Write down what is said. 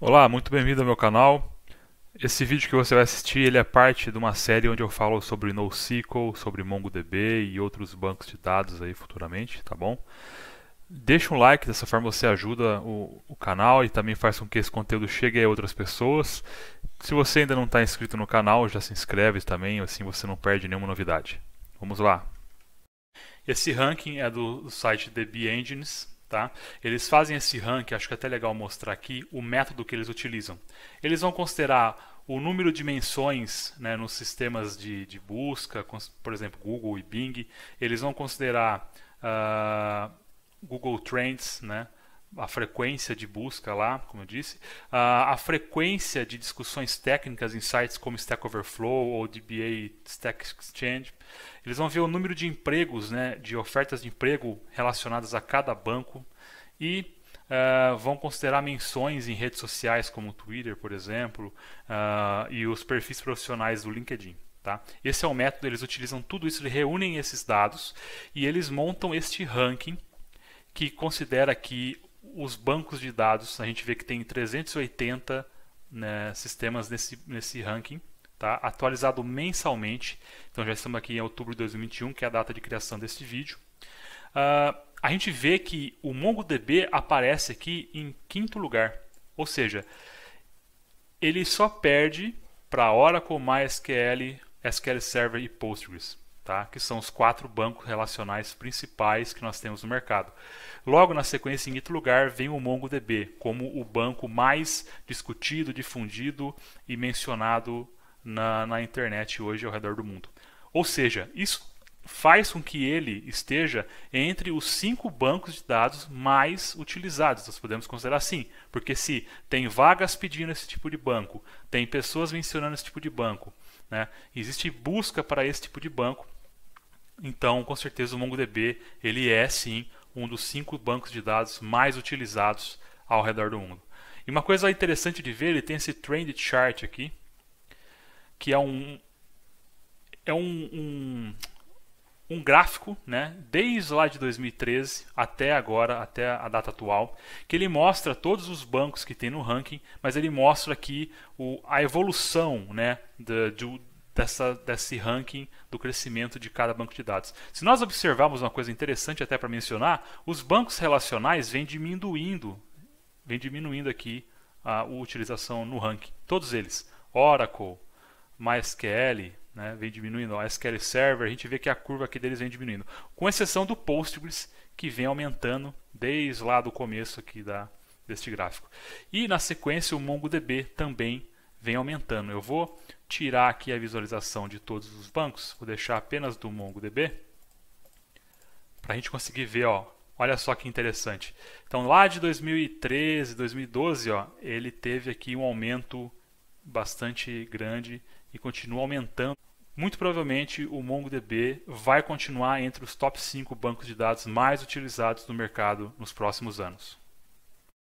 Olá, muito bem-vindo ao meu canal. Esse vídeo que você vai assistir ele é parte de uma série onde eu falo sobre NoSQL, sobre MongoDB e outros bancos de dados aí futuramente, tá bom? Deixa um like, dessa forma você ajuda o, o canal e também faz com que esse conteúdo chegue a outras pessoas. Se você ainda não está inscrito no canal, já se inscreve também, assim você não perde nenhuma novidade. Vamos lá! Esse ranking é do site DB Engines, Tá? Eles fazem esse rank, acho que é até legal mostrar aqui o método que eles utilizam. Eles vão considerar o número de menções né, nos sistemas de, de, busca, por exemplo, Google e Bing. Eles vão considerar uh, Google Trends, né? a frequência de busca lá, como eu disse, a, a frequência de discussões técnicas em sites como Stack Overflow ou DBA Stack Exchange. Eles vão ver o número de empregos, né, de ofertas de emprego relacionadas a cada banco e uh, vão considerar menções em redes sociais como Twitter, por exemplo, uh, e os perfis profissionais do LinkedIn. Tá? Esse é o método, eles utilizam tudo isso, eles reúnem esses dados e eles montam este ranking que considera que os bancos de dados, a gente vê que tem 380 né, sistemas nesse, nesse ranking, tá? atualizado mensalmente. Então já estamos aqui em outubro de 2021, que é a data de criação deste vídeo. Uh, a gente vê que o MongoDB aparece aqui em quinto lugar, ou seja, ele só perde para Oracle, MySQL, SQL Server e Postgres tá? que são os quatro bancos relacionais principais que nós temos no mercado. Logo na sequência, em quinto lugar, vem o MongoDB, como o banco mais discutido, difundido e mencionado na, na internet hoje ao redor do mundo. Ou seja, isso faz com que ele esteja entre os cinco bancos de dados mais utilizados. Nós podemos considerar assim, porque se tem vagas pedindo esse tipo de banco, tem pessoas mencionando esse tipo de banco, né? existe busca para esse tipo de banco, então, com certeza, o MongoDB ele é sim um dos cinco bancos de dados mais utilizados ao redor do mundo. E uma coisa interessante de ver, ele tem esse trend chart aqui, que é um é um, um, um gráfico, né, desde lá de 2013 até agora, até a data atual, que ele mostra todos os bancos que tem no ranking, mas ele mostra aqui o, a evolução, né, dessa, desse ranking do crescimento de cada banco de dados. Se nós observarmos uma coisa interessante até para mencionar, os bancos relacionais vêm diminuindo, vêm diminuindo aqui a utilização no ranking. Todos eles, Oracle, MySQL, né, vem diminuindo, SQL Server, a gente vê que a curva aqui deles vem diminuindo, com exceção do Postgres, que vem aumentando desde lá do começo aqui da, deste gráfico. E na sequência o MongoDB também vem aumentando. Eu vou tirar aqui a visualização de todos os bancos, vou deixar apenas do MongoDB, para a gente conseguir ver, ó, olha só que interessante. Então, lá de 2013, 2012, ó, ele teve aqui um aumento bastante grande e continua aumentando. Muito provavelmente o MongoDB vai continuar entre os top 5 bancos de dados mais utilizados no mercado nos próximos anos.